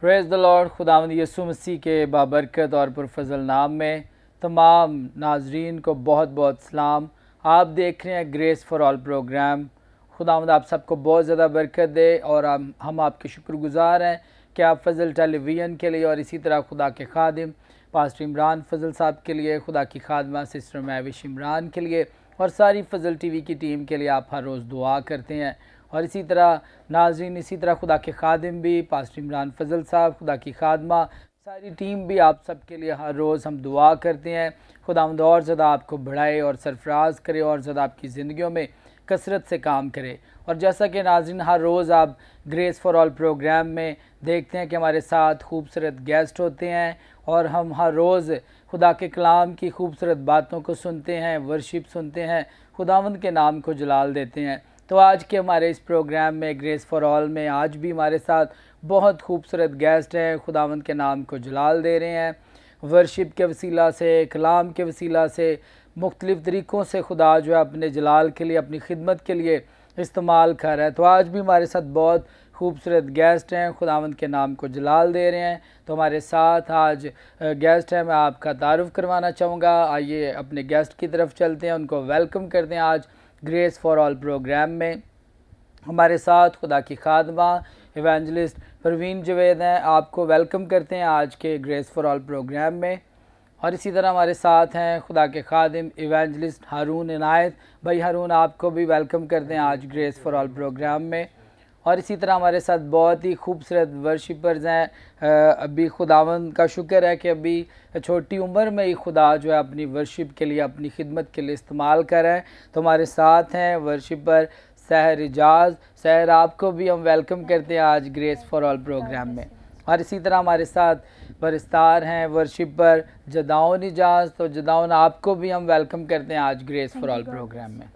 praise the Lord खुदावंद यसु मसीह के बाबरकत और पुरफजल नाम में तमाम नाजरीन को बहुत बहुत सलाम आप देख रहे हैं ग्रेस फॉर ऑल प्रोग्राम खुदावंद आप सबको बहुत ज़्यादा बरकत दे और हम हम आपके शुक्रगुजार हैं कि आप फजल टेलीविज़न के लिए और इसी तरह खुदा के खादिम पास्टर इमरान फजल साहब के लिए खुदा की खादमा सिस्टर मैविश इमरान के लिए और सारी फजल टी की टीम के लिए आप हर रोज़ दुआ करते हैं और इसी तरह नाजरीन इसी तरह खुदा के खादिम भी पास्टर इमरान फजल साहब खुदा की खादमा सारी टीम भी आप सब के लिए हर रोज़ हम दुआ करते हैं खुदा और ज़्यादा आपको बढ़ाए और सरफराज करे और ज़्यादा आपकी ज़िंदगियों में कसरत से काम करे और जैसा कि नाजिन हर रोज़ आप ग्रेस फॉर ऑल प्रोग्राम में देखते हैं कि हमारे साथ खूबसूरत गेस्ट होते हैं और हम हर रोज़ खुदा के कलाम की खूबसूरत बातों को सुनते हैं वर्शिप सुनते हैं खुदावंद के नाम को जलाल देते हैं तो आज के हमारे इस प्रोग्राम में ग्रेस फॉर ऑल में आज भी हमारे साथ बहुत खूबसूरत गेस्ट हैं खुदावंद के नाम को जलाल दे रहे हैं वर्शिप के वसीला से कलाम के वसीला से मुख्तलिफ़ तरीक़ों से खुदा जो है अपने जलाल के लिए अपनी खिदमत के लिए इस्तेमाल कर रहा है तो आज भी हमारे साथ बहुत खूबसूरत गेस्ट हैं खुदावंद के नाम को जलाल दे रहे हैं तो हमारे साथ आज गेस्ट हैं मैं आपका तारुफ करवाना चाहूँगा आइए अपने गेस्ट की तरफ चलते हैं उनको वेलकम करते हैं आज ग्रेस फॉर ऑल प्रोग्राम में हमारे साथ खुदा की खादमा इवेंजलिस्ट प्रवीण जवेद हैं आपको वेलकम करते हैं आज के ग्रेस फॉर ऑल प्रोग्राम में और इसी तरह हमारे साथ हैं खुदा के खादिम इवेंजलिस्ट हारून इनायत भाई हारून आपको भी वेलकम करते हैं आज ग्रेस फॉर ऑल प्रोग्राम में और इसी तरह हमारे साथ बहुत ही खूबसूरत वर्शिपर्स हैं अभी खुदावन का शुक्र है कि अभी छोटी उम्र में ही खुदा जो है अपनी वर्शिप के लिए अपनी खिदमत के लिए इस्तेमाल करें तो हमारे साथ हैं वर्शिपर सहर एजाज सहर आपको भी हम वेलकम करते हैं आज ग्रेस फॉर ऑल प्रोग्राम में और इसी तरह हमारे साथ परस्तार हैं वर्शिप पर जदाउन एजाज तो जदाउन आपको भी हम वेलकम करते हैं आज ग्रेस फॉर ऑल प्रोग्राम में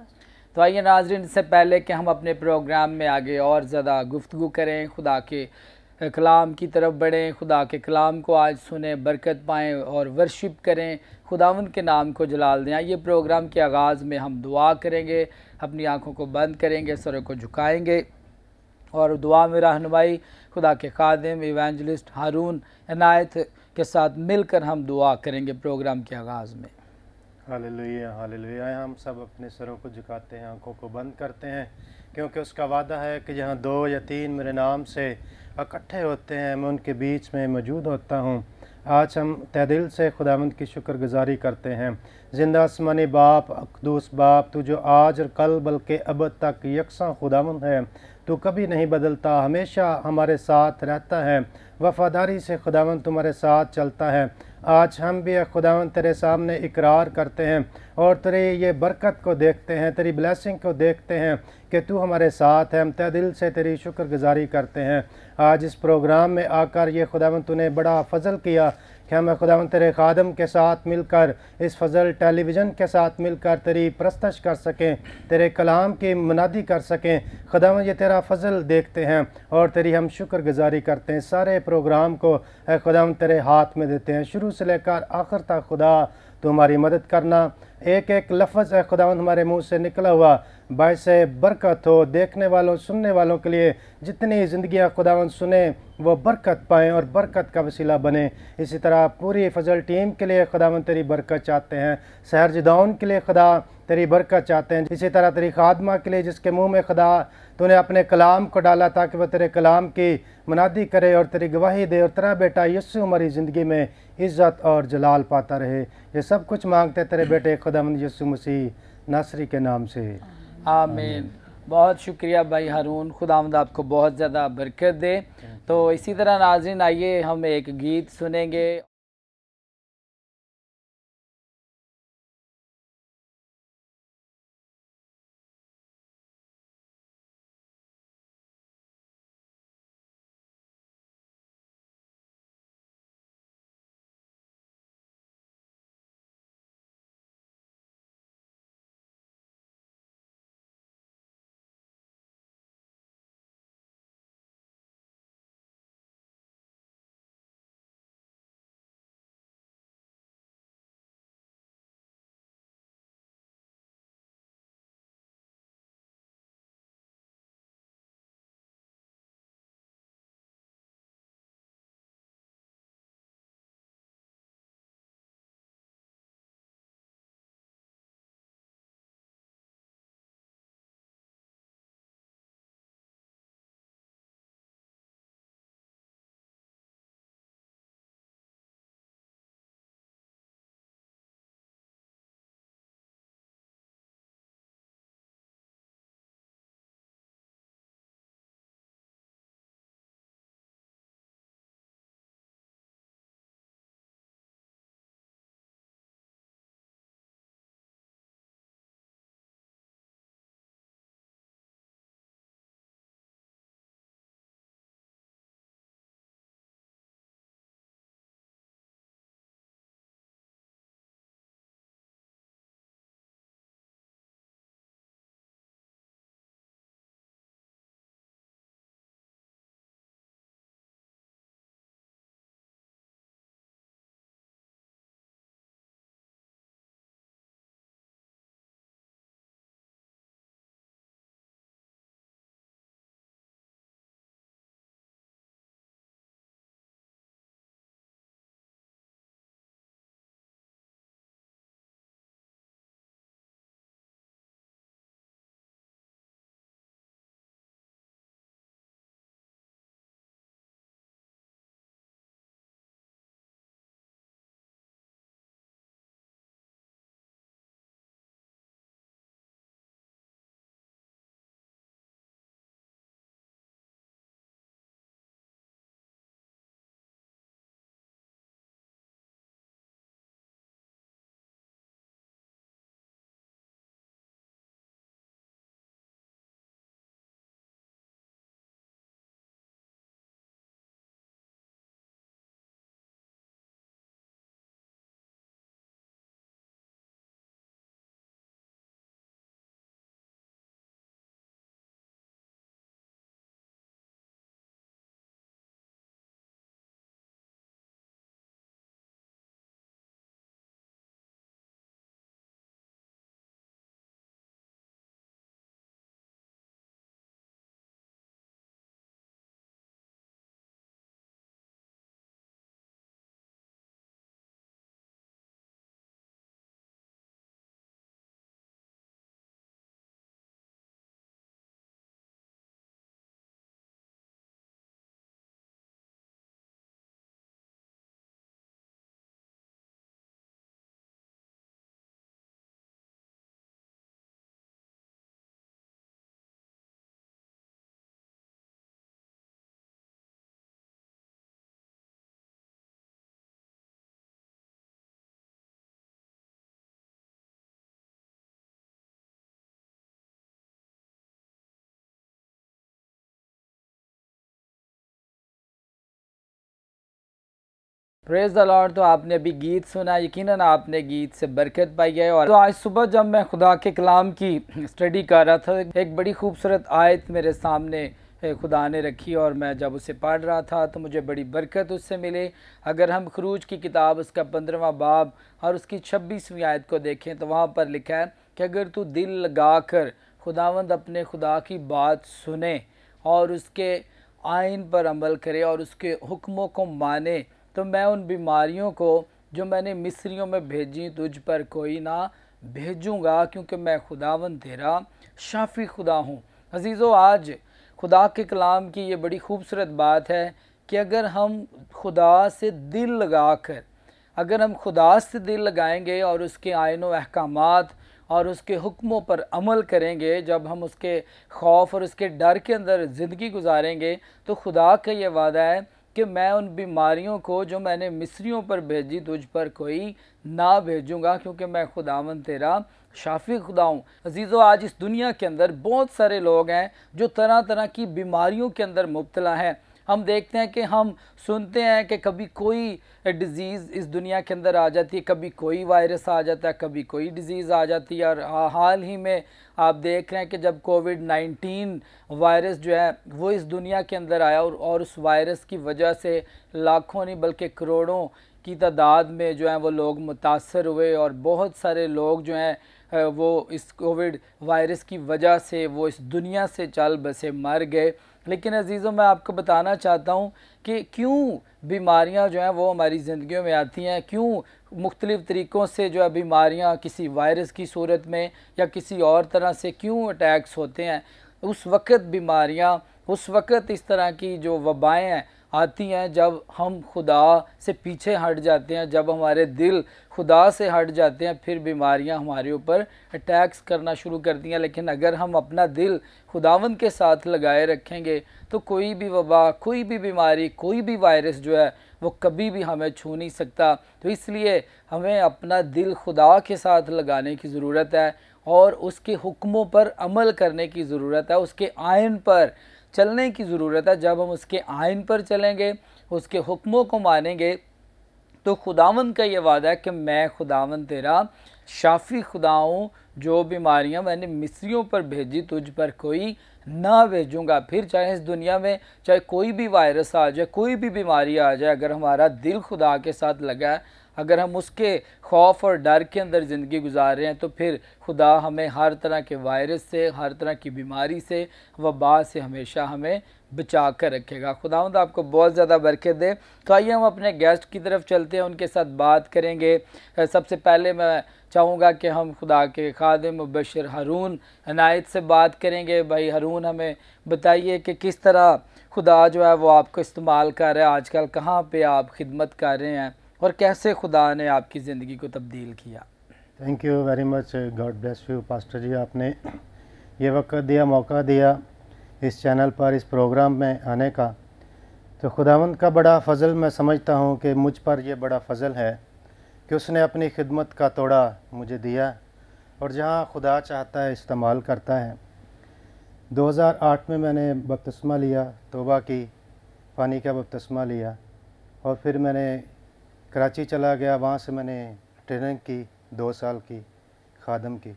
तो आइए नाजरन से पहले कि हम अपने प्रोग्राम में आगे और ज़्यादा गुफ्तु करें खुदा के कलाम की तरफ बढ़ें खुदा के कलाम को आज सुने बरकत पाएँ और वर्शिप करें खुदावन के नाम को जलाल दें आइए प्रोग्राम के आगाज़ में हम दुआ करेंगे अपनी आँखों को बंद करेंगे सर को झुकाएँगे और दुआ में रहनमाई खुदा के खादम इवेंजलिस्ट हारून अनायत के साथ मिलकर हम दुआ करेंगे प्रोग्राम के आगाज़ में हालेलुया हालेलुया हम सब अपने सरों को झुकाते हैं आंखों को बंद करते हैं क्योंकि उसका वादा है कि जहां दो या तीन मेरे नाम से इकट्ठे होते हैं मैं उनके बीच में मौजूद होता हूँ आज हम तहदिल से खुदावंद की शुक्रगुजारी करते हैं जिंदा आसमानी बाप अकदूस बाप तू जो आज और कल बल्कि अब तक यकसा खुदावंद है तू कभी नहीं बदलता हमेशा हमारे साथ रहता है वफादारी से खुदावंद तुम्हारे साथ चलता है आज हम भी खुदा तेरे सामने इकरार करते हैं और तेरे ये बरकत को देखते हैं तेरी ब्लेसिंग को देखते हैं कि तू हमारे साथ है हम तय दिल से तेरी शुक्रगुजारी करते हैं आज इस प्रोग्राम में आकर ये खुदावन तूने बड़ा फजल किया कि हमें खुदा तेरे खादम के साथ मिलकर इस फजल टेलीविज़न के साथ मिलकर तेरी प्रस्तश कर सकें तेरे कलाम की मुनादी कर सकें खुदा ये तेरा फजल देखते हैं और तेरी हम शुक्रगुजारी करते हैं सारे प्रोग्राम को खुदा तेरे हाथ में देते हैं शुरू से लेकर आखिर तक खुदा तो हमारी मदद करना एक एक लफ्ज़ है खुदा हमारे मुंह से निकला हुआ बायस बरकत हो देखने वालों सुनने वालों के लिए जितनी ज़िंदगी खुदावन सुने वो बरकत पाएँ और बरकत का वसीला बने इसी तरह पूरी फजल टीम के लिए खुदावन तेरी बरकत चाहते हैं सहर जदाउन के लिए खुदा तेरी बरकत चाहते हैं इसी तरह तेरी खादमा के लिए जिसके मुँह में खुदा तूने अपने कलाम को डाला ताकि वह तेरे कलाम की मनादी करे और तेरी गवाही दे और तेरा बेटा यस्सु मरी ज़िंदगी में इज़्ज़त और जलाल पाता रहे ये सब कुछ मांगते तेरे बेटे खुदाम यसु मसीह नासरी के नाम से आमीन बहुत शुक्रिया भाई हारून खुदाوند આપકો બહોત જ્યાદા બરકત દે તો اسی طرح નાઝરીન આઈએ ہم એક ગીત સુનેંગે प्रेज द लॉर्ड तो आपने अभी गीत सुना यकीनन आपने गीत से बरकत पाई है और तो आज सुबह जब मैं खुदा के कलाम की स्टडी कर रहा था एक बड़ी खूबसूरत आयत मेरे सामने खुदा ने रखी और मैं जब उसे पढ़ रहा था तो मुझे बड़ी बरकत उससे मिले अगर हम खरूज की किताब उसका पंद्रवा बाब और उसकी छब्बीसवीं आयत को देखें तो वहाँ पर लिखा है कि अगर तू दिल लगा कर खुदावंद अपने खुदा की बात सुने और उसके आयन पर अमल करे और उसके हुक्मों को माने तो मैं उन बीमारियों को जो मैंने मिस्रियों में भेजी तुझ पर कोई ना भेजूँगा क्योंकि मैं खुदावन तेरा शाफी खुदा हूँ अजीज़ो आज खुदा के कलाम की ये बड़ी खूबसूरत बात है कि अगर हम खुदा से दिल लगा कर अगर हम खुदा से दिल लगाएंगे और उसके आयन अहकाम और उसके हुक्मों पर अमल करेंगे जब हम उसके खौफ और उसके डर के अंदर ज़िंदगी गुजारेंगे तो खुदा का ये वादा है कि मैं उन बीमारियों को जो मैंने मिस्रियों पर भेजी तुझ पर कोई ना भेजूँगा क्योंकि मैं खुदावन तेरा शाफी खुदा हूँ अजीज़ो आज इस दुनिया के अंदर बहुत सारे लोग हैं जो तरह तरह की बीमारियों के अंदर मुबतला हैं हम देखते हैं कि हम सुनते हैं कि कभी कोई डिज़ीज़ इस दुनिया के अंदर आ जाती है कभी कोई वायरस आ जाता है कभी कोई डिज़ीज़ आ जाती है और हाल ही में आप देख रहे हैं कि जब कोविड नाइन्टीन वायरस जो है वो इस दुनिया के अंदर आया और, और उस वायरस की वजह से लाखों नहीं बल्कि करोड़ों की तादाद में जो है वो लोग मुतासर हुए और बहुत सारे लोग जो हैं वो इस कोविड वायरस की वजह से वो इस दुनिया से चल बसे मर गए लेकिन अज़ीज़ों मैं आपको बताना चाहता हूँ कि क्यों बीमारियाँ जो हैं वो हमारी ज़िंदगी में आती हैं क्यों मुख्तलिफ़ तरीक़ों से जो है बीमारियाँ किसी वायरस की सूरत में या किसी और तरह से क्यों अटैक्स होते हैं उस वक़्त बीमारियाँ उस वक़्त इस तरह की जो वबाएँ हैं आती हैं जब हम खुदा से पीछे हट जाते हैं जब हमारे दिल खुदा से हट जाते हैं फिर बीमारियां हमारे ऊपर अटैक्स करना शुरू करती हैं लेकिन अगर हम अपना दिल खुदावन के साथ लगाए रखेंगे तो कोई भी वबा कोई भी बीमारी कोई भी वायरस जो है वो कभी भी हमें छू नहीं सकता तो इसलिए हमें अपना दिल खुदा के साथ लगाने की ज़रूरत है और उसके हुक्मों पर अमल करने की ज़रूरत है उसके आयन पर चलने की ज़रूरत है जब हम उसके आयन पर चलेंगे उसके हुक्मों को मानेंगे तो खुदावन का ये वादा है कि मैं खुदावन तेरा शाफी खुदाऊँ जो बीमारियाँ मैंने मिस्रियों पर भेजी तुझ पर कोई ना भेजूँगा फिर चाहे इस दुनिया में चाहे कोई भी वायरस आ जाए कोई भी बीमारी आ जाए अगर हमारा दिल खुदा के साथ लगा है अगर हम उसके खौफ और डर के अंदर ज़िंदगी गुजार रहे हैं तो फिर खुदा हमें हर तरह के वायरस से हर तरह की बीमारी से वबा से हमेशा हमें बचा कर रखेगा खुदावंद आपको बहुत ज़्यादा बरकत दे तो आइए हम अपने गेस्ट की तरफ चलते हैं उनके साथ बात करेंगे सबसे पहले मैं चाहूँगा कि हम खुदा के खाद मुबशर हरून अनायत से बात करेंगे भाई हरून हमें बताइए कि किस तरह खुदा जो है वो आपको इस्तेमाल कर रहा है आजकल कहाँ पे आप खिदमत कर रहे हैं और कैसे खुदा ने आपकी ज़िंदगी को तब्दील किया thank you very much God bless you pastor ji आपने ये वक्त दिया मौका दिया इस चैनल पर इस प्रोग्राम में आने का तो खुदावंद का बड़ा फ़ज़ल मैं समझता हूँ कि मुझ पर यह बड़ा फ़ज़ल है कि उसने अपनी खिदमत का तोड़ा मुझे दिया और जहाँ खुदा चाहता है इस्तेमाल करता है 2008 में मैंने बपतस्मा लिया तोबा की पानी का बपतस्मा लिया और फिर मैंने कराची चला गया वहाँ से मैंने ट्रेनिंग की दो साल की खादम की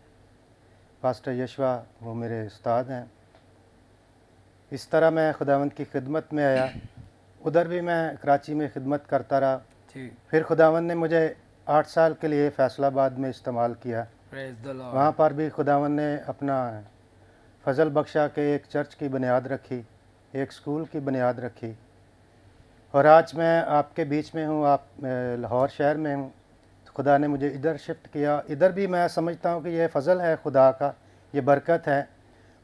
पास्टर यशवा वो मेरे उस्ताद हैं इस तरह मैं खुदावंत की खिदमत में आया उधर भी मैं कराची में खिदमत करता रहा फिर खुदावंत ने मुझे आठ साल के लिए फैसलाबाद में इस्तेमाल किया वहाँ पर भी खुदावन ने अपना फजल बख्शा के एक चर्च की बुनियाद रखी एक स्कूल की बुनियाद रखी और आज मैं आपके बीच में हूँ आप लाहौर शहर में हूँ तो खुदा ने मुझे इधर शिफ्ट किया इधर भी मैं समझता हूँ कि यह फ़ल है खुदा का ये बरकत है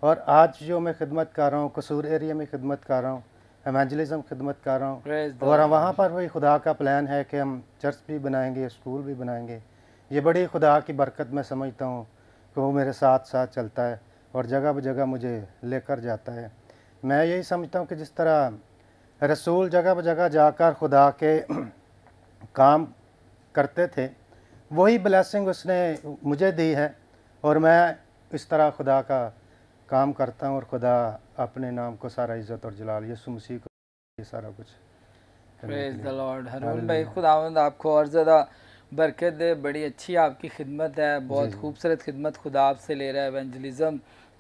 और आज जो मैं खिदमत कर रहा हूँ कसूर एरिया में खिदमत कर रहा हूँ एमेंजलिज़म खिदमत कर रहा हूँ और वहाँ पर भी खुदा का प्लान है कि हम चर्च भी बनाएंगे स्कूल भी बनाएंगे ये बड़ी खुदा की बरकत मैं समझता हूँ कि वो मेरे साथ साथ चलता है और जगह ब जगह मुझे लेकर जाता है मैं यही समझता हूँ कि जिस तरह रसूल जगह ब जगह जाकर खुदा के काम करते थे वही ब्लेसिंग उसने मुझे दी है और मैं इस तरह खुदा का काम करता हूँ और खुदा अपने नाम को सारा इज़्ज़त और जलाल यसु मसीह को ये सारा कुछ भाई खुदावंद आपको और ज़्यादा बरकत दे बड़ी अच्छी आपकी खिदमत है बहुत खूबसूरत खिदमत खुदा आपसे ले रहा है एवेंजलिज़म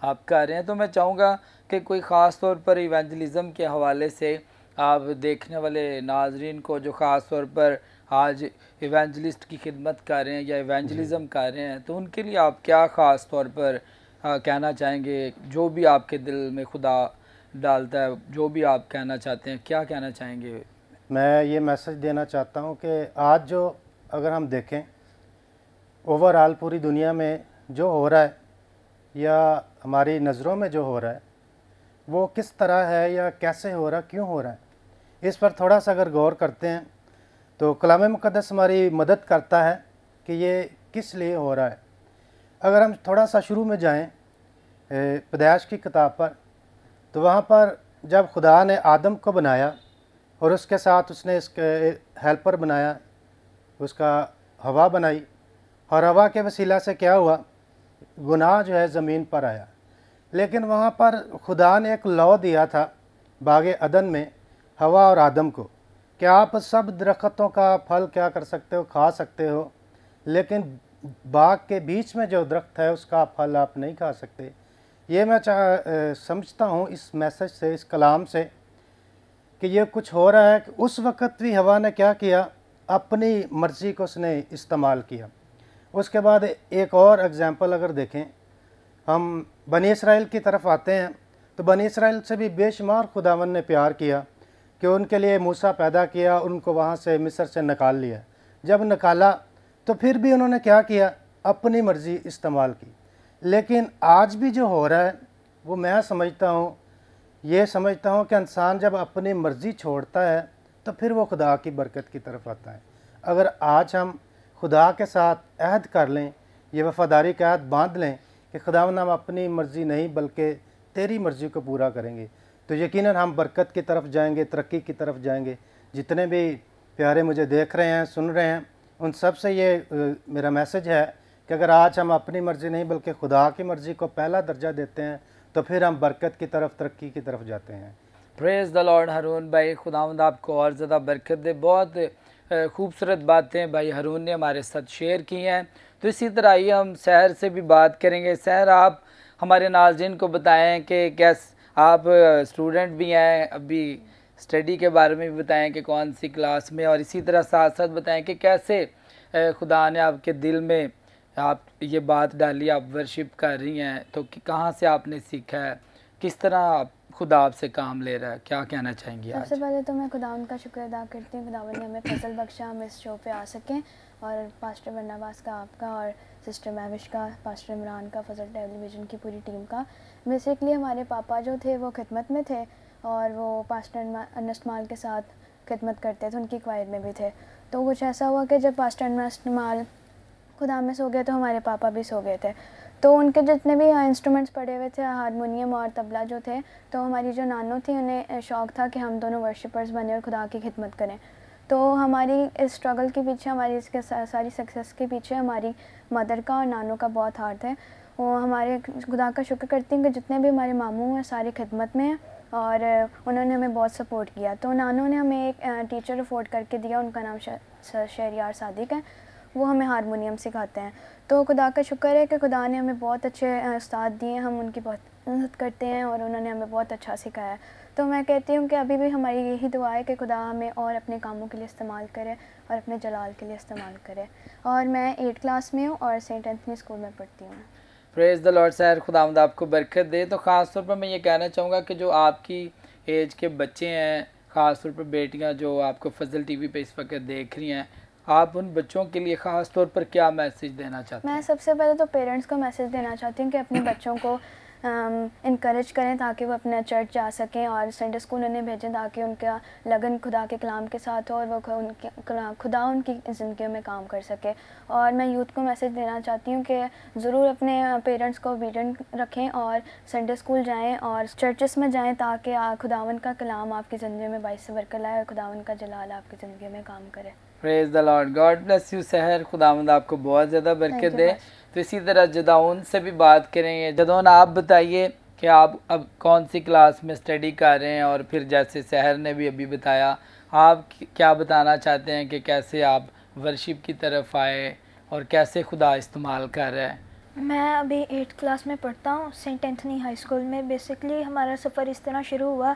आप कर रहे हैं तो मैं चाहूँगा कि कोई ख़ास तौर पर इवेंजलिज़म के हवाले से आप देखने वाले नाजरीन को जो ख़ास तौर पर आज इवेंजलिस्ट की खिदमत कर रहे हैं या इवेंजलिज़म कर रहे हैं तो उनके लिए आप क्या ख़ास तौर पर आ, कहना चाहेंगे जो भी आपके दिल में खुदा डालता है जो भी आप कहना चाहते हैं क्या कहना चाहेंगे मैं ये मैसेज देना चाहता हूँ कि आज जो अगर हम देखें ओवरऑल पूरी दुनिया में जो हो रहा है या हमारी नज़रों में जो हो रहा है वो किस तरह है या कैसे हो रहा क्यों हो रहा है इस पर थोड़ा सा अगर गौर करते हैं तो कलाम मुकदस हमारी मदद करता है कि ये किस लिए हो रहा है अगर हम थोड़ा सा शुरू में जाएं पैदाइश की किताब पर तो वहाँ पर जब खुदा ने आदम को बनाया और उसके साथ उसने इसके हेल्पर बनाया उसका हवा बनाई और हवा के वसीला से क्या हुआ गुनाह जो है ज़मीन पर आया लेकिन वहाँ पर खुदा ने एक लॉ दिया था बाग अदन में हवा और आदम को कि आप सब दरख्तों का फल क्या कर सकते हो खा सकते हो लेकिन बाग के बीच में जो दरख्त है उसका फल आप नहीं खा सकते ये मैं चाह समझता हूँ इस मैसेज से इस कलाम से कि ये कुछ हो रहा है कि उस वक़्त भी हवा ने क्या किया अपनी मर्ज़ी को उसने इस्तेमाल किया उसके बाद एक और एग्ज़ाम्पल अगर देखें हम बनी इसराइल की तरफ आते हैं तो बनी इसराइल से भी बेशुमार खुदावन ने प्यार किया कि उनके लिए मूसा पैदा किया उनको वहाँ से मिस्र से निकाल लिया जब निकाला तो फिर भी उन्होंने क्या किया अपनी मर्ज़ी इस्तेमाल की लेकिन आज भी जो हो रहा है वो मैं समझता हूँ ये समझता हूँ कि इंसान जब अपनी मर्ज़ी छोड़ता है तो फिर वो खुदा की बरकत की तरफ आता है अगर आज हम खुदा के साथ अहद कर लें ये वफ़ादारी का अहद बांध लें कि खुदा हम अपनी मर्ज़ी नहीं बल्कि तेरी मर्ज़ी को पूरा करेंगे तो यकीन हम बरकत की तरफ जाएंगे तरक्की की तरफ जाएंगे जितने भी प्यारे मुझे देख रहे हैं सुन रहे हैं उन सब से ये मेरा मैसेज है कि अगर आज हम अपनी मर्ज़ी नहीं बल्कि खुदा की मर्ज़ी को पहला दर्जा देते हैं तो फिर हम बरकत की तरफ तरक्की की तरफ जाते हैं प्रेस द लॉर्ड हरून भाई खुदावंद आपको और ज़्यादा बरकत दे बहुत खूबसूरत बातें भाई हरून ने हमारे साथ शेयर की हैं तो इसी तरह ही हम शहर से भी बात करेंगे शहर आप हमारे नाजिन को बताएं कि कैस आप स्टूडेंट भी हैं अभी स्टडी के बारे में भी बताएं कि कौन सी क्लास में और इसी तरह साथ साथ बताएं कि कैसे खुदा ने आपके दिल में आप ये बात डाली आप वर्शिप कर रही हैं तो कहाँ से आपने सीखा है किस तरह आप खुदा आपसे काम ले रहा है क्या कहना चाहेंगी सबसे पहले तो मैं खुदा उनका शुक्र अदा करती हूँ खुदा ने हमें फसल बख्शा हम इस शो पे आ सकें और पास्टर वन्नावास का आपका और सिस्टर महविश का पास्टर इमरान का फजल टेलीविज़न की पूरी टीम का बेसिकली हमारे पापा जो थे वो खिदमत में थे और वो पास्टर अनस्तमाल के साथ खिदमत करते थे उनकी क्वायर में भी थे तो कुछ ऐसा हुआ कि जब पास्टर अनस्तमाल खुदा में सो गए तो हमारे पापा भी सो गए थे तो उनके जितने भी इंस्ट्रूमेंट्स पड़े हुए थे हारमोनियम और तबला जो थे तो हमारी जो नानो थी उन्हें शौक़ था कि हम दोनों वर्शिपर्स बने और खुदा की खिदमत करें तो हमारी इस स्ट्रगल के पीछे हमारी इसके सारी सक्सेस के पीछे हमारी मदर का और नानों का बहुत हाथ है वो हमारे खुदा का शुक्र करती हूँ कि जितने भी हमारे मामू हैं सारे खिदमत में हैं और उन्होंने हमें बहुत सपोर्ट किया तो नानों ने हमें एक टीचर अफोर्ड करके दिया उनका नाम शहरियार सादिक है वो हमें हारमोनीम सिखाते हैं तो खुदा का शुक्र है कि खुदा ने हमें बहुत अच्छे उस्ताद दिए हम उनकी बहुत मदद करते हैं और उन्होंने हमें बहुत अच्छा सिखाया है तो मैं कहती हूँ कि अभी भी हमारी यही दुआ है कि खुदा हमें और अपने कामों के लिए इस्तेमाल करे और अपने जलाल के लिए इस्तेमाल करे और मैं एट क्लास में हूँ और सेंट एंथनी स्कूल में पढ़ती हूँ प्रेज़ द लॉर्ड सर खुदा आपको बरकत दे तो ख़ास तौर पर मैं ये कहना चाहूँगा कि जो आपकी एज के बच्चे हैं ख़ास तौर पर बेटियाँ जो आपको फजल टी वी पर इस वक्त देख रही हैं आप उन बच्चों के लिए ख़ास तौर पर क्या मैसेज देना चाहते हैं मैं सबसे पहले तो पेरेंट्स को मैसेज देना चाहती हूँ कि अपने बच्चों को इनक्रेज um, करें ताकि वो अपना चर्च जा सकें और संडे स्कूल उन्हें भेजें ताकि उनका लगन खुदा के कलाम के साथ हो और वो उनके खुदा उनकी ज़िंदगी में काम कर सके और मैं यूथ को मैसेज देना चाहती हूँ कि ज़रूर अपने पेरेंट्स uh, को ओबीडेंट रखें और संडे स्कूल जाएँ और चर्चेस में जाएँ ताकि uh, खुदावन का कलाम आपकी ज़िंदगी में बाईस बरकर लाए और खुदावन का जलाल आपकी ज़िंदगी में काम करे praise the lord God bless you सहर खुदा आपको बहुत ज़्यादा बरकत दे तो इसी तरह जदाउन से भी बात करेंगे जदौन आप बताइए कि आप अब कौन सी क्लास में स्टडी कर रहे हैं और फिर जैसे शहर ने भी अभी बताया आप क्या बताना चाहते हैं कि कैसे आप वर्शिप की तरफ आए और कैसे खुदा इस्तेमाल कर रहे हैं मैं अभी एट्थ क्लास में पढ़ता हूँ सेंट एंथनी हाई स्कूल में बेसिकली हमारा सफ़र इस तरह शुरू हुआ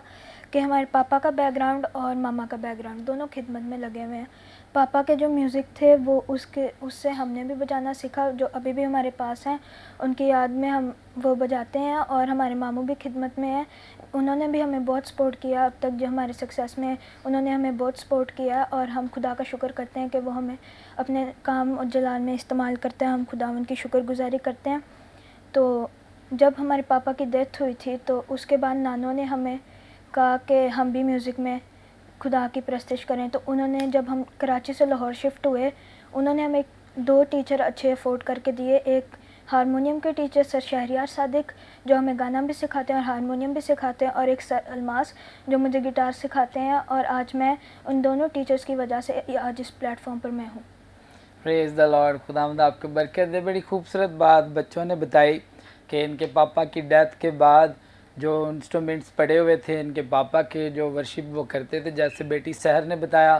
कि हमारे पापा का बैकग्राउंड और मामा का बैकग्राउंड दोनों खिदमत में लगे हुए हैं पापा के जो म्यूज़िक थे वो उसके उससे हमने भी बजाना सीखा जो अभी भी हमारे पास हैं उनकी याद में हम वो बजाते हैं और हमारे मामू भी खिदमत में हैं उन्होंने भी हमें बहुत सपोर्ट किया अब तक जो हमारे सक्सेस में उन्होंने हमें बहुत सपोर्ट किया और हम खुदा का शुक्र करते हैं कि वो हमें अपने काम और जलाल में इस्तेमाल करते हैं हम खुदा उनकी शुक्रगुजारी करते हैं तो जब हमारे पापा की डेथ हुई थी तो उसके बाद नानों ने हमें कहा कि हम भी म्यूज़िक में खुदा की प्रस्तश करें तो उन्होंने जब हम कराची से लाहौर शिफ्ट हुए उन्होंने हमें दो टीचर अच्छे अफोर्ड करके दिए एक हारमोनीम के टीचर सर शहरियार सादिक जो हमें गाना भी सिखाते हैं और हारमोनीम भी सिखाते हैं और एक सर अलमास जो मुझे गिटार सिखाते हैं और आज मैं उन दोनों टीचर्स की वजह से आज इस प्लेटफॉर्म पर मैं हूँ प्रेज द लॉर्ड खुदामद आपके बरकत दे बड़ी खूबसूरत बात बच्चों ने बताई कि इनके पापा की डेथ के बाद जो इंस्ट्रूमेंट्स पड़े हुए थे इनके पापा के जो वर्शिप वो करते थे जैसे बेटी सहर ने बताया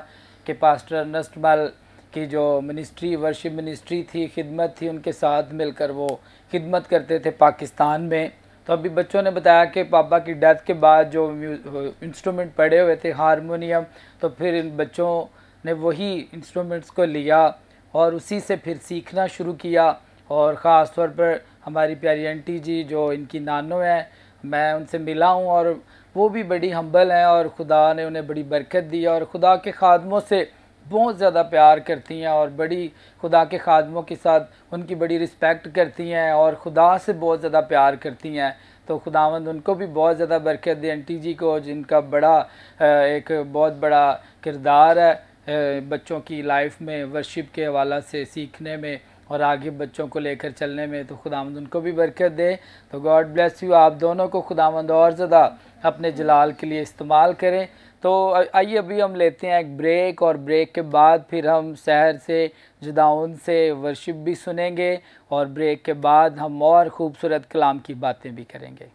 कि पास्टर नस्ट बाल की जो मिनिस्ट्री वर्शिप मिनिस्ट्री थी खिदमत थी उनके साथ मिलकर वो खिदमत करते थे पाकिस्तान में तो अभी बच्चों ने बताया कि पापा की डेथ के बाद जो इंस्ट्रूमेंट पड़े हुए थे हारमोनियम तो फिर इन बच्चों ने वही इंस्ट्रूमेंट्स को लिया और उसी से फिर सीखना शुरू किया और ख़ास तौर पर हमारी प्यारी आंटी जी जो इनकी नानो हैं मैं उनसे मिला हूँ और वो भी बड़ी हम्बल हैं और खुदा ने उन्हें बड़ी बरकत दी और खुदा के खादमों से बहुत ज़्यादा प्यार करती हैं और बड़ी खुदा के खादमों के साथ उनकी बड़ी रिस्पेक्ट करती हैं और खुदा से बहुत ज़्यादा प्यार करती हैं तो खुदावंद उनको भी बहुत ज़्यादा बरकत दे आंटी जी को जिनका बड़ा एक बहुत बड़ा किरदार है बच्चों की लाइफ में वर्शिप के हवाला से सीखने में और आगे बच्चों को लेकर चलने में तो खुदामंद उनको भी बरकत दे तो गॉड ब्लेस यू आप दोनों को खुदामंद और ज़्यादा अपने जलाल के लिए इस्तेमाल करें तो आइए अभी हम लेते हैं एक ब्रेक और ब्रेक के बाद फिर हम शहर से जदाउन से वर्शिप भी सुनेंगे और ब्रेक के बाद हम और ख़ूबसूरत कलाम की बातें भी करेंगे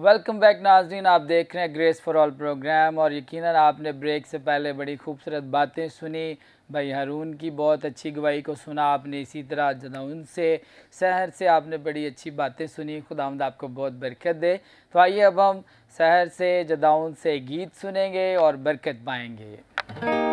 वेलकम बैक नाजरीन आप देख रहे हैं ग्रेस फॉर ऑल प्रोग्राम और यकीनन आपने ब्रेक से पहले बड़ी खूबसूरत बातें सुनी भाई हारून की बहुत अच्छी गवाही को सुना आपने इसी तरह जदाउन से शहर से आपने बड़ी अच्छी बातें सुनी खुदावंद आपको बहुत बरकत दे तो आइए अब हम शहर से जदाउन से गीत सुनेंगे और बरकत पाएंगे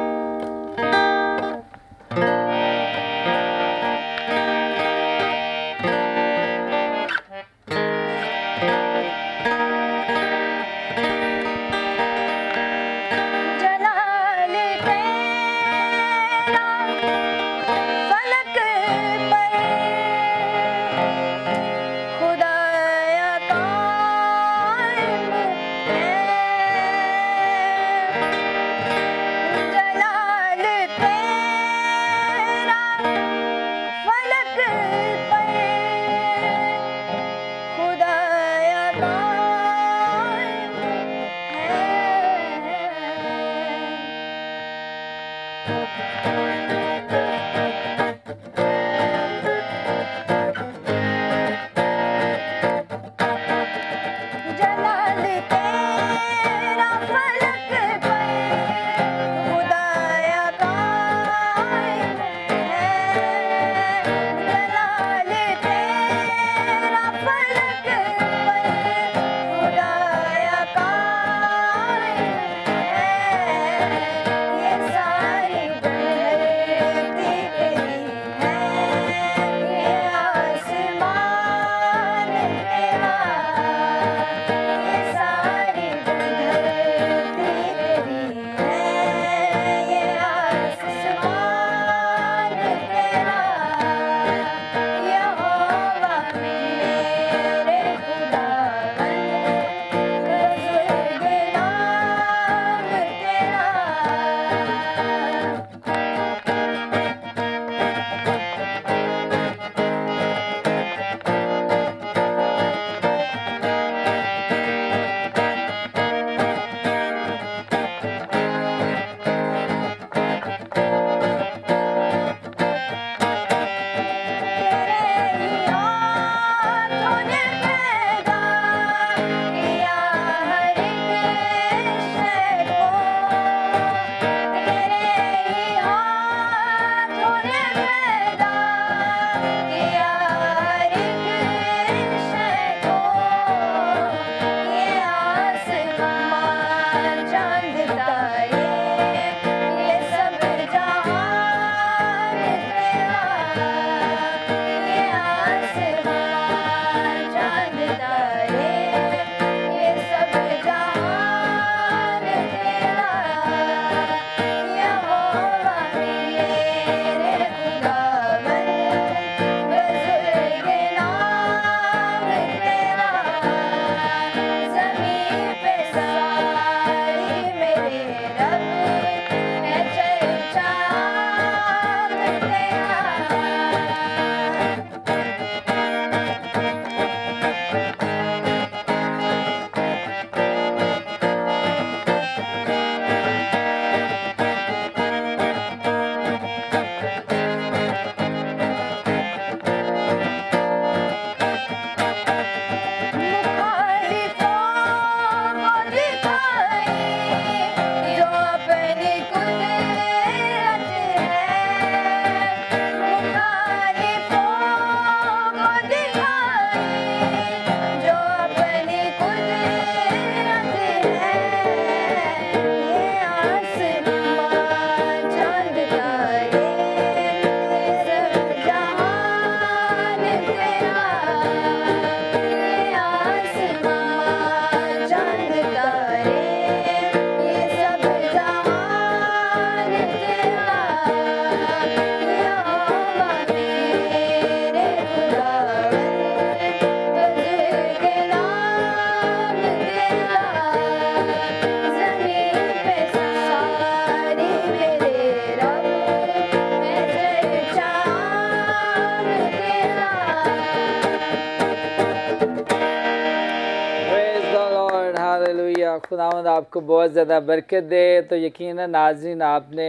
आपको बहुत ज़्यादा बरकत दे तो यकीन नाजिन आपने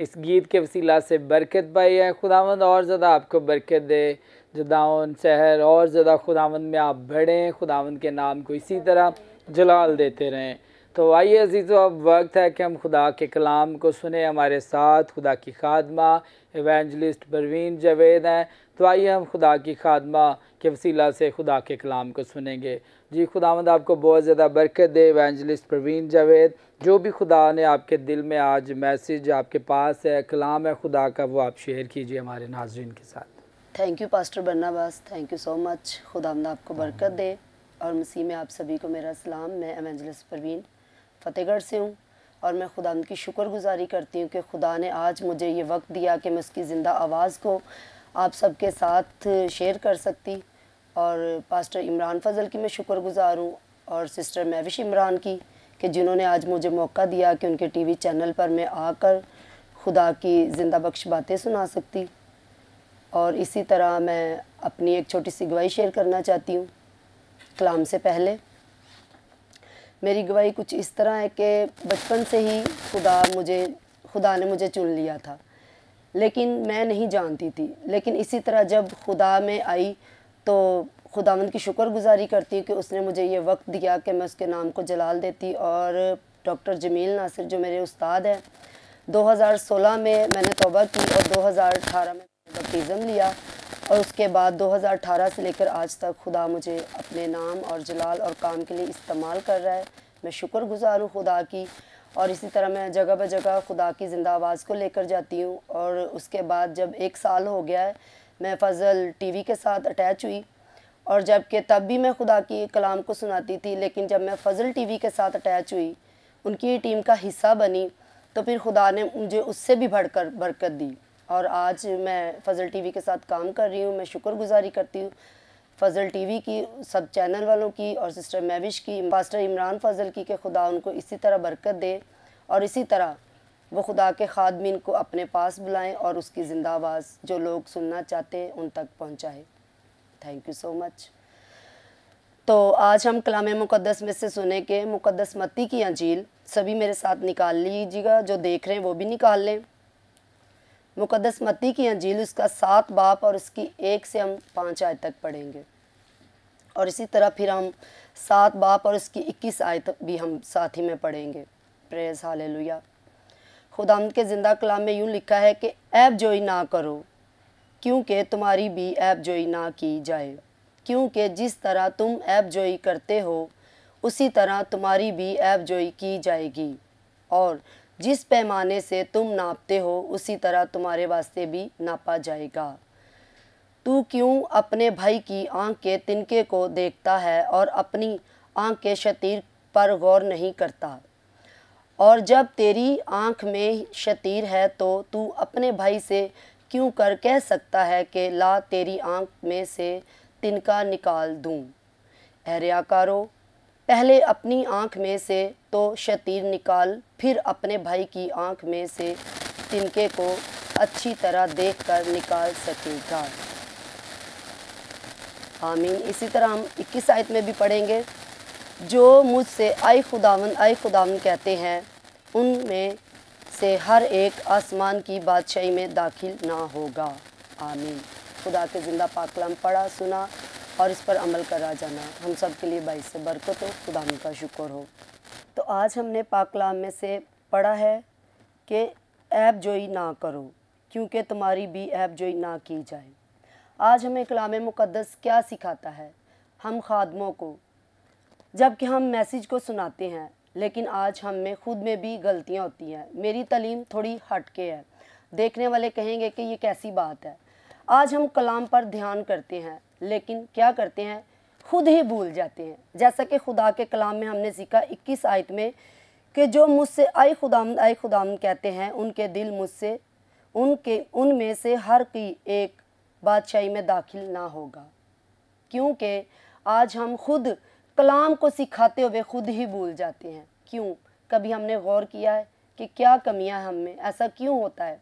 इस गीत के वसीला से बरकत पाई है खुदावंद और ज़्यादा आपको बरकत दे जुदाउन शहर और ज़्यादा खुदावंद में आप बढ़ें खुदावंद के नाम को इसी तरह जलाल देते रहें तो आइए अजीजो अब वक्त है कि हम खुदा के कलाम को सुने हमारे साथ खुदा की खादमा एवेंजलिस्ट परवीन जावेद हैं तो आइए हम खुदा की खादमा के वसीला से खुदा के कलाम को सुनेंगे जी खुदावंद आपको बहुत ज़्यादा बरकत दे एवेंजलिस्ट परवीन जावेद जो भी खुदा ने आपके दिल में आज मैसेज आपके पास है कलाम है खुदा का वो आप शेयर कीजिए हमारे नाजरन के साथ thank you pastor Barnabas thank you so much खुदावंद आपको बरकत दे और मसीह में आप सभी को मेरा सलाम मैं एवेंजलिस्ट परवीन फ़तेहगढ़ से हूँ और मैं खुदा की शुक्रगुजारी करती हूँ कि खुदा ने आज मुझे ये वक्त दिया कि मैं उसकी ज़िंदा आवाज़ को आप सबके साथ शेयर कर सकती और पास्टर इमरान फजल की मैं शुक्रगुजार हूँ और सिस्टर महविश इमरान की कि जिन्होंने आज मुझे मौका दिया कि उनके टीवी चैनल पर मैं आकर खुदा की ज़िंदा बख्श बातें सुना सकती और इसी तरह मैं अपनी एक छोटी सी गवाही शेयर करना चाहती हूँ कलाम से पहले मेरी गवाही कुछ इस तरह है कि बचपन से ही खुदा मुझे खुदा ने मुझे चुन लिया था लेकिन मैं नहीं जानती थी लेकिन इसी तरह जब खुदा में आई तो खुदावंद की शुक्र गुज़ारी करती कि उसने मुझे ये वक्त दिया कि मैं उसके नाम को जलाल देती और डॉक्टर जमील नासिर जो मेरे उस्ताद हैं 2016 में मैंने तोबा की और 2018 में बपतिज़म लिया और उसके बाद 2018 से लेकर आज तक खुदा मुझे अपने नाम और जलाल और काम के लिए इस्तेमाल कर रहा है मैं शुक्र गुज़ार हूँ खुदा की और इसी तरह मैं जगह ब जगह खुदा की जिंदा आवाज़ को लेकर जाती हूँ और उसके बाद जब एक साल हो गया है मैं फजल टीवी के साथ अटैच हुई और जबकि तब भी मैं खुदा की कलाम को सुनाती थी लेकिन जब मैं फजल टीवी के साथ अटैच हुई उनकी टीम का हिस्सा बनी तो फिर खुदा ने मुझे उससे भी बढ़कर बरकत दी और आज मैं फजल टीवी के साथ काम कर रही हूँ मैं शुक्रगुजारी करती हूँ फजल टीवी की सब चैनल वालों की और सिस्टर मैविश की मास्टर इमरान फजल की के खुदा उनको इसी तरह बरकत दे और इसी तरह वो खुदा के खादमिन को अपने पास बुलाएं और उसकी ज़िंदा आवाज़ जो लोग सुनना चाहते हैं उन तक पहुँचाए थैंक यू सो मच तो आज हम कलाम मुक़दस में से सुने के मुक़दस मती की अंजील सभी मेरे साथ निकाल लीजिएगा जो देख रहे हैं वो भी निकाल लें मुकदस मती की अंजील उसका सात बाप और उसकी एक से हम पाँच आयत तक पढ़ेंगे और इसी तरह फिर हम सात बाप और उसकी इक्कीस आयत भी हम साथ ही में पढ़ेंगे प्रेस हाल लुया खुदाम के ज़िंदा कलाम में यूँ लिखा है कि ऐप जोई ना करो क्योंकि तुम्हारी भी ऐप जोई ना की जाए क्योंकि जिस तरह तुम ऐप जोई करते हो उसी तरह तुम्हारी भी ऐप जोई की जाएगी और जिस पैमाने से तुम नापते हो उसी तरह तुम्हारे वास्ते भी नापा जाएगा तू क्यों अपने भाई की आँख के तिनके को देखता है और अपनी आँख के शतीर पर गौर नहीं करता और जब तेरी आँख में शतीर है तो तू अपने भाई से क्यों कर कह सकता है कि ला तेरी आँख में से तिनका निकाल दूँ अहरियाकारो पहले अपनी आँख में से तो शतीर निकाल फिर अपने भाई की आँख में से तिनके को अच्छी तरह देख कर निकाल सकेगा आमीन इसी तरह हम 21 आयत में भी पढ़ेंगे जो मुझसे आय खुदावन आय खुदावन कहते हैं उनमें से हर एक आसमान की बादशाही में दाखिल ना होगा आमीन खुदा के ज़िंदा पाकलम पढ़ा सुना और इस पर अमल करा जाना हम सब के लिए बाईस से बरकत हो खुदा का शुक्र हो तो आज हमने पाकलाम में से पढ़ा है कि ऐप जोई ना करो क्योंकि तुम्हारी भी ऐप जोई ना की जाए आज हमें कलाम मुकदस क्या सिखाता है हम खादमों को जबकि हम मैसेज को सुनाते हैं लेकिन आज हम में ख़ुद में भी गलतियाँ होती हैं मेरी तलीम थोड़ी हट के है देखने वाले कहेंगे कि ये कैसी बात है आज हम कलाम पर ध्यान करते हैं लेकिन क्या करते हैं खुद ही भूल जाते हैं जैसा कि खुदा के कलाम में हमने सीखा इक्कीस आयत में कि जो मुझसे आए खुदाम आए खुदाम कहते हैं उनके दिल मुझसे उनके उनमें से हर की एक बादशाही में दाखिल ना होगा क्योंकि आज हम खुद कलाम को सिखाते हुए खुद ही भूल जाते हैं क्यों कभी हमने गौर किया है कि क्या कमियां हम में ऐसा क्यों होता है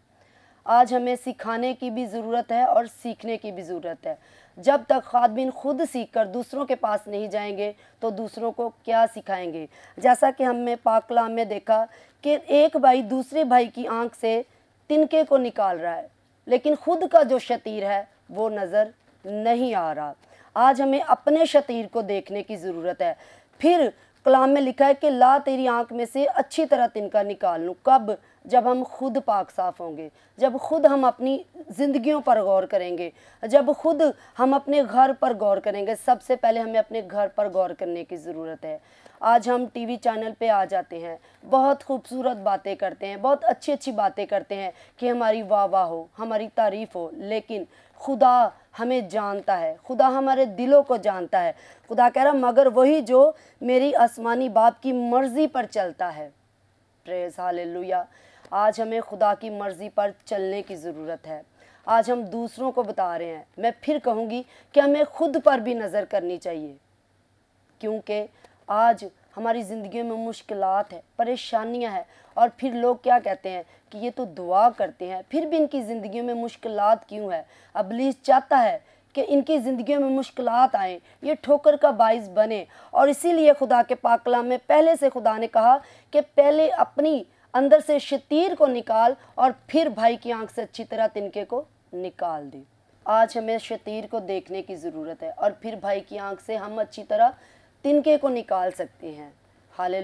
आज हमें सिखाने की भी ज़रूरत है और सीखने की भी ज़रूरत है जब तक खादमिन खुद सीख कर दूसरों के पास नहीं जाएंगे तो दूसरों को क्या सिखाएंगे जैसा कि हमने पाकलाम में देखा कि एक भाई दूसरे भाई की आंख से तिनके को निकाल रहा है लेकिन खुद का जो शतीर है वो नज़र नहीं आ रहा आज हमें अपने शतीर को देखने की ज़रूरत है फिर कलाम में लिखा है कि ला तेरी आंख में से अच्छी तरह तिनका निकाल लूँ कब जब हम खुद पाक साफ होंगे जब खुद हम अपनी ज़िंदगियों पर गौर करेंगे जब खुद हम अपने घर पर गौर करेंगे सबसे पहले हमें अपने घर पर गौर करने की ज़रूरत है आज हम टीवी चैनल पे आ जाते हैं बहुत खूबसूरत बातें करते हैं बहुत अच्छी अच्छी बातें करते हैं कि हमारी वाह वाह हो हमारी तारीफ़ हो लेकिन खुदा हमें जानता है खुदा हमारे दिलों को जानता है खुदा कह रहा मगर वही जो मेरी आसमानी बाप की मर्ज़ी पर चलता है प्रेस हाल आज हमें खुदा की मर्ज़ी पर चलने की ज़रूरत है आज हम दूसरों को बता रहे हैं मैं फिर कहूँगी कि हमें खुद पर भी नज़र करनी चाहिए क्योंकि आज हमारी ज़िंदगी में मुश्किल है परेशानियाँ हैं और फिर लोग क्या कहते हैं कि ये तो दुआ करते हैं फिर भी इनकी ज़िंदगी में मुश्किल क्यों है अबलीस चाहता है कि इनकी ज़िंदगी में मुश्किल आएँ ये ठोकर का बाइस बने और इसीलिए खुदा के पाकला में पहले से खुदा ने कहा कि पहले अपनी अंदर से शतीर को निकाल और फिर भाई की आंख से अच्छी तरह तिनके को निकाल दी आज हमें शतीर को देखने की ज़रूरत है और फिर भाई की आंख से हम अच्छी तरह तिनके को निकाल सकते हैं हाल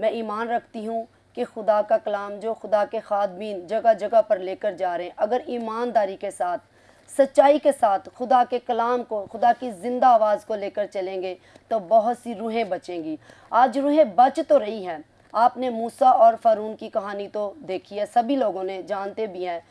मैं ईमान रखती हूँ कि खुदा का कलाम जो खुदा के खादमीन जगह जगह पर लेकर जा रहे हैं अगर ईमानदारी के साथ सच्चाई के साथ खुदा के कलाम को खुदा की ज़िंदा आवाज़ को लेकर चलेंगे तो बहुत सी रूहें बचेंगी आज रूहें बच तो रही हैं आपने मूसा और फरून की कहानी तो देखी है सभी लोगों ने जानते भी हैं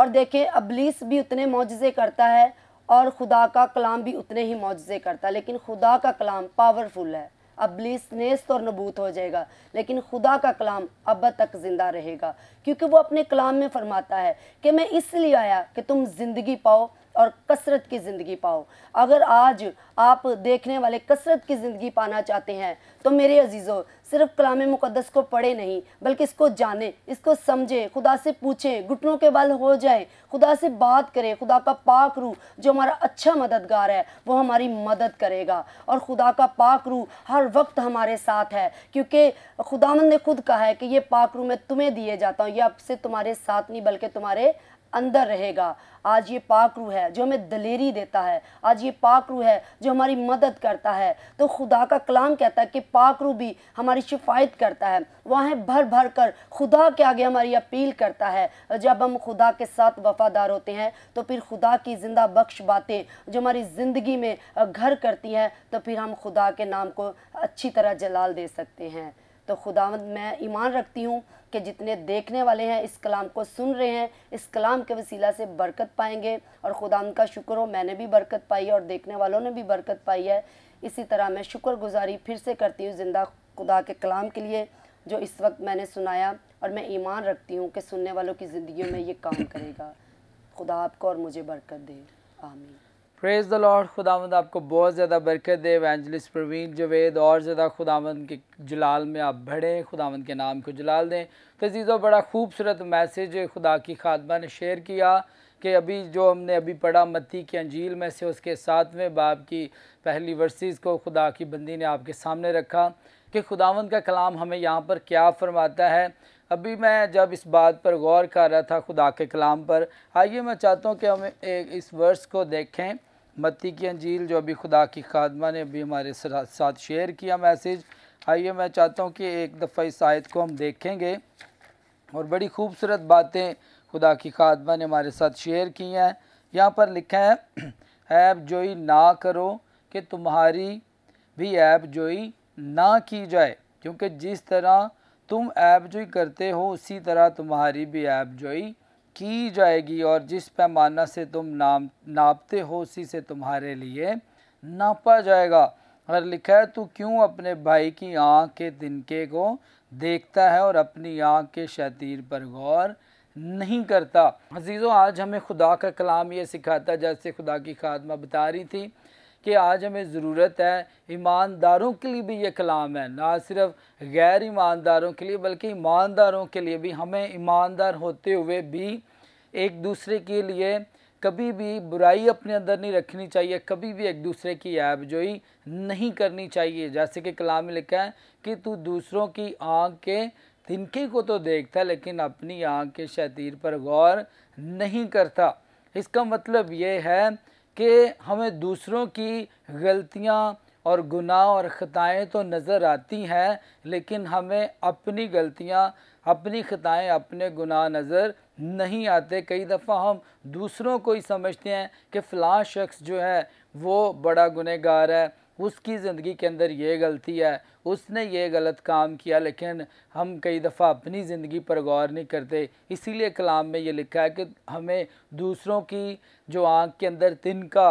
और देखें अबलीस भी उतने मुआजे करता है और खुदा का कलाम भी उतने ही मुजज़े करता है लेकिन खुदा का कलाम पावरफुल है अबलीस नेस्त तो और नबूत हो जाएगा लेकिन खुदा का कलाम अब तक ज़िंदा रहेगा क्योंकि वो अपने कलाम में फरमाता है कि मैं इसलिए आया कि तुम ज़िंदगी पाओ और कसरत की ज़िंदगी पाओ अगर आज आप देखने वाले कसरत की ज़िंदगी पाना चाहते हैं तो मेरे अजीज़ों सिर्फ कलाम मुकदस को पढ़े नहीं बल्कि इसको जाने इसको समझें खुदा से पूछें घुटनों के बल हो जाए खुदा से बात करें खुदा का पाक रू जो हमारा अच्छा मददगार है वो हमारी मदद करेगा और खुदा का पाक रू हर वक्त हमारे साथ है क्योंकि खुदा ने खुद कहा है कि ये पाक रू मैं तुम्हें दिए जाता हूँ ये आपसे तुम्हारे साथ नहीं बल्कि तुम्हारे अंदर रहेगा आज ये पाक है जो हमें दलेरी देता है आज ये पाक है जो हमारी मदद करता है तो खुदा का कलाम कहता है कि पाक भी हमारी शिफायत करता है वहाँ भर भर कर खुदा के आगे हमारी अपील करता है जब हम खुदा के साथ वफादार होते हैं तो फिर खुदा की ज़िंदा बख्श बातें जो हमारी ज़िंदगी में घर करती हैं तो फिर हम खुदा के नाम को अच्छी तरह जलाल दे सकते हैं तो खुदा मैं ईमान रखती हूँ कि जितने देखने वाले हैं इस कलाम को सुन रहे हैं इस कलाम के वसीला से बरकत पाएंगे और खुदा का शुक्र हो मैंने भी बरकत पाई है और देखने वालों ने भी बरकत पाई है इसी तरह मैं शुक्रगुजारी फिर से करती हूँ ज़िंदा खुदा के कलाम के लिए जो इस वक्त मैंने सुनाया और मैं ईमान रखती हूँ कि सुनने वालों की ज़िंदगी में ये काम करेगा खुदा आपको और मुझे बरकत दे आमीन फ्रेज़ द लॉर्ड खुदावंद आपको बहुत ज़्यादा बरकत दे एवेंजलिस प्रवीण जवेद और ज़्यादा खुदावंद के जलाल में आप बढ़ें खुदावंद के नाम को जलाल दें तजीज़ों तो बड़ा खूबसूरत मैसेज खुदा की खादमा ने शेयर किया कि अभी जो हमने अभी पढ़ा मत्ती की अंजील में से उसके सातवें बाप की पहली वर्सीज़ को खुदा की बंदी ने आपके सामने रखा कि खुदावंद का कलाम हमें यहाँ पर क्या फरमाता है अभी मैं जब इस बात पर गौर कर रहा था खुदा के कलाम पर आइए मैं चाहता हूँ कि हम एक इस वर्ष को देखें मत्ती की अंजील जो अभी खुदा की खादमा ने अभी हमारे साथ शेयर किया मैसेज आइए मैं चाहता हूँ कि एक दफ़ा इस आयत को हम देखेंगे और बड़ी खूबसूरत बातें खुदा की खादमा ने हमारे साथ शेयर की हैं यहाँ पर लिखा है ऐप जोई ना करो कि तुम्हारी भी ऐप जोई ना की जाए क्योंकि जिस तरह तुम ऐप जोई करते हो उसी तरह तुम्हारी भी ऐप जोई की जाएगी और जिस पैमाना से तुम नाम नापते हो उसी से तुम्हारे लिए नापा जाएगा अगर लिखा है तू क्यों अपने भाई की आँख के तिनके को देखता है और अपनी आँख के शतीर पर गौर नहीं करता अजीज़ों आज हमें खुदा का कलाम ये सिखाता जैसे खुदा की खादमा बता रही थी कि आज हमें ज़रूरत है ईमानदारों के लिए भी ये कलाम है ना सिर्फ गैर ईमानदारों के लिए बल्कि ईमानदारों के लिए भी हमें ईमानदार होते हुए भी एक दूसरे के लिए कभी भी बुराई अपने अंदर नहीं रखनी चाहिए कभी भी एक दूसरे की जोई नहीं करनी चाहिए जैसे कि कलाम में लिखा है कि तू दूसरों की आँख के तिनके को तो देखता लेकिन अपनी आँख के शतीर पर गौर नहीं करता इसका मतलब ये है कि हमें दूसरों की गलतियाँ और गुनाह और ख़ताएँ तो नज़र आती हैं लेकिन हमें अपनी गलतियाँ अपनी ख़ताएँ अपने गुनाह नज़र नहीं आते कई दफ़ा हम दूसरों को ही समझते हैं कि फ़लाँ शख्स जो है वो बड़ा गुनहगार है उसकी ज़िंदगी के अंदर ये गलती है उसने ये गलत काम किया लेकिन हम कई दफ़ा अपनी ज़िंदगी पर गौर नहीं करते इसीलिए कलाम में ये लिखा है कि हमें दूसरों की जो आँख के अंदर तिनका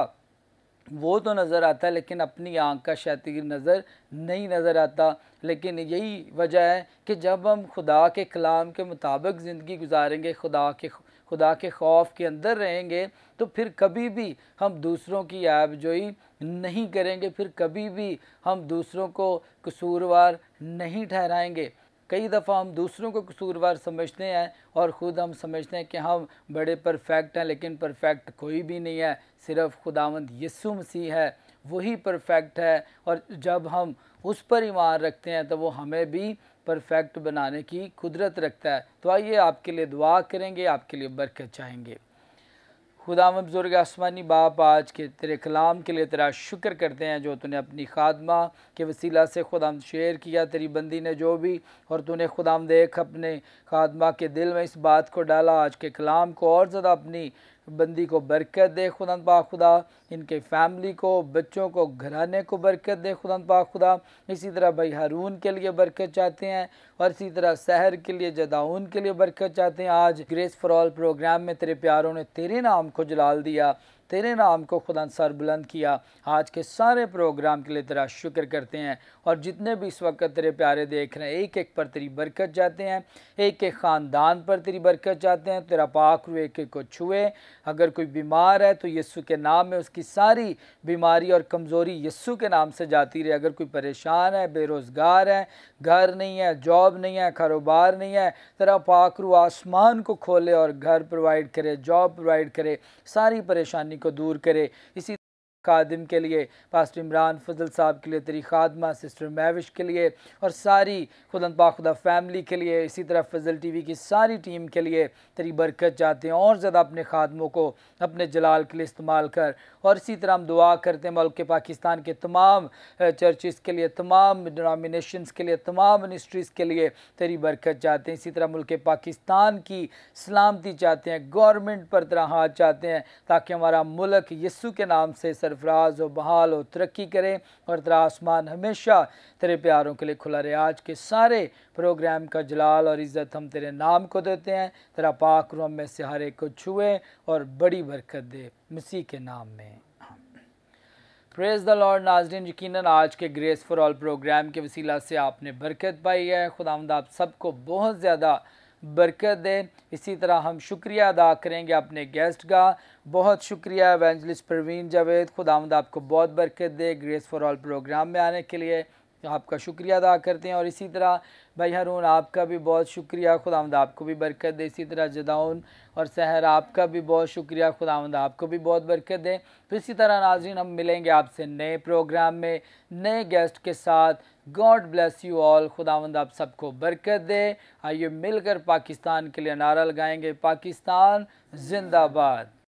वो तो नज़र आता है लेकिन अपनी आँख का शैतीर नज़र नहीं नज़र आता लेकिन यही वजह है कि जब हम खुदा के कलाम के मुताबिक ज़िंदगी गुजारेंगे खुदा के खुदा के खौफ के अंदर रहेंगे तो फिर कभी भी हम दूसरों की आबजोई नहीं करेंगे फिर कभी भी हम दूसरों को कसूरवार नहीं ठहराएंगे कई दफ़ा हम दूसरों को कसूरवार समझते हैं और ख़ुद हम समझते हैं कि हम बड़े परफेक्ट हैं लेकिन परफेक्ट कोई भी नहीं है सिर्फ़ खुदावंद यसु मसीह है वही परफेक्ट है और जब हम उस पर ईमान रखते हैं तो वो हमें भी परफेक्ट बनाने की कुदरत रखता है तो आइए आपके लिए दुआ करेंगे आपके लिए बरकत चाहेंगे खुदा बुजुर्ग आसमानी बाप आज के तेरे कलाम के लिए तेरा शुक्र करते हैं जो तूने अपनी खादमा के वसीला से खुदाम शेयर किया तेरी बंदी ने जो भी और तूने खुदाम देख अपने खादमा के दिल में इस बात को डाला आज के कलाम को और ज़्यादा अपनी बंदी को बरकत दे खुदा पा खुदा इनके फैमिली को बच्चों को घराने को बरकत दे खुदा पाक खुदा इसी तरह भाई हारून के लिए बरकत चाहते हैं और इसी तरह शहर के लिए जदाउन के लिए बरकत चाहते हैं आज ग्रेस फॉर ऑल प्रोग्राम में तेरे प्यारों ने तेरे नाम को जलाल दिया तेरे नाम को खुदा सर बुलंद किया आज के सारे प्रोग्राम के लिए तेरा शुक्र करते हैं और जितने भी इस वक्त तेरे प्यारे देख रहे हैं एक एक पर तेरी बरकत चाहते हैं एक एक ख़ानदान पर तेरी बरकत चाहते हैं तेरा पाख एक एक को छुए अगर कोई बीमार है तो यीशु के नाम में उसकी की सारी बीमारी और कमज़ोरी यस्सु के नाम से जाती रहे अगर कोई परेशान है बेरोज़गार है घर नहीं है जॉब नहीं है कारोबार नहीं है तेरा पाखरू आसमान को खोले और घर प्रोवाइड करे जॉब प्रोवाइड करे सारी परेशानी को दूर करे इसी कादिम के लिए पास्टर इमरान फजल साहब के लिए तेरी खादमा सिस्टर मैविश के लिए और सारी खुदा पाखुदा फैमिली के लिए इसी तरह फजल टी वी की सारी टीम के लिए तेरी बरकत चाहते हैं और ज़्यादा अपने खादमों को अपने जलाल के लिए इस्तेमाल कर और इसी तरह हम दुआ करते हैं मल्क पाकिस्तान के तमाम चर्चिस के लिए तमाम डिनोमिनेशन के लिए तमाम मिनिस्ट्रीज़ के लिए तेरी बरकत चाहते हैं इसी तरह मुल्क पाकिस्तान की सलामती चाहते हैं गवर्नमेंट पर तरह हाथ चाहते हैं ताकि हमारा मुल्क यस्सु के नाम से सर सरफराज और बहाल और तरक्की करें और तेरा आसमान हमेशा तेरे प्यारों के लिए खुला रहे आज के सारे प्रोग्राम का जलाल और इज़्ज़त हम तेरे नाम को देते हैं तेरा पाक रोम में से हर एक को छुए और बड़ी बरकत दे मसीह के नाम में प्रेज़ द लॉर्ड नाजरीन यकीन आज के ग्रेस फॉर ऑल प्रोग्राम के वसीला से आपने बरकत पाई है खुदा आप सबको बहुत ज़्यादा बरकत दें इसी तरह हम शुक्रिया अदा करेंगे अपने गेस्ट का बहुत शुक्रिया एवेंजलिस्ट प्रवीण जावेद खुदामद आपको बहुत बरकत दे ग्रेस फॉर ऑल प्रोग्राम में आने के लिए आपका शुक्रिया अदा करते हैं और इसी तरह भाई हरून आपका भी बहुत शुक्रिया खुदांद आपको भी बरकत दे इसी तरह जदाउन और सहर आपका भी बहुत शुक्रिया खुदावंद आपको भी बहुत बरकत दें तो इसी तरह नाजिन हम मिलेंगे आपसे नए प्रोग्राम में नए गेस्ट के साथ गॉड ब्लेस यू ऑल खुदावंद आप सबको बरकत दे आइए मिलकर पाकिस्तान के लिए नारा लगाएंगे पाकिस्तान जिंदाबाद